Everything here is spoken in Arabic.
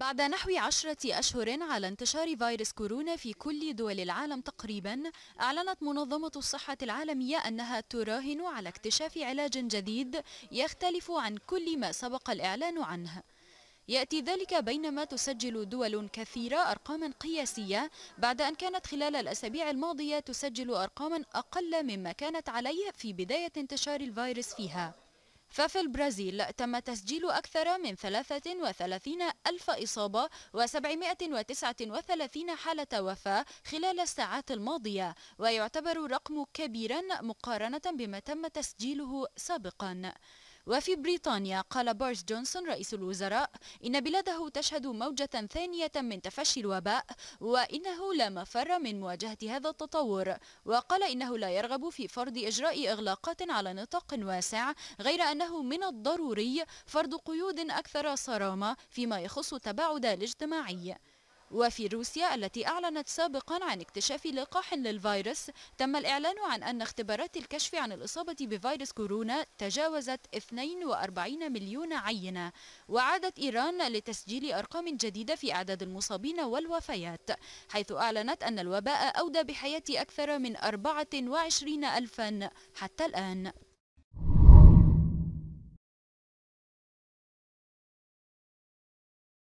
بعد نحو عشرة أشهر على انتشار فيروس كورونا في كل دول العالم تقريبا أعلنت منظمة الصحة العالمية أنها تراهن على اكتشاف علاج جديد يختلف عن كل ما سبق الإعلان عنه يأتي ذلك بينما تسجل دول كثيرة أرقاما قياسية بعد أن كانت خلال الأسابيع الماضية تسجل أرقاما أقل مما كانت عليه في بداية انتشار الفيروس فيها ففي البرازيل تم تسجيل أكثر من 33 ألف إصابة و739 حالة وفاة خلال الساعات الماضية ويعتبر رقم كبيرا مقارنة بما تم تسجيله سابقا وفي بريطانيا قال بوريس جونسون رئيس الوزراء إن بلاده تشهد موجة ثانية من تفشي الوباء وإنه لا مفر من مواجهة هذا التطور وقال إنه لا يرغب في فرض إجراء إغلاقات على نطاق واسع غير أنه من الضروري فرض قيود أكثر صرامة فيما يخص التباعد الاجتماعي وفي روسيا التي أعلنت سابقا عن اكتشاف لقاح للفيروس تم الإعلان عن أن اختبارات الكشف عن الإصابة بفيروس كورونا تجاوزت 42 مليون عينة وعادت إيران لتسجيل أرقام جديدة في أعداد المصابين والوفيات حيث أعلنت أن الوباء أودى بحياة أكثر من 24 ألفا حتى الآن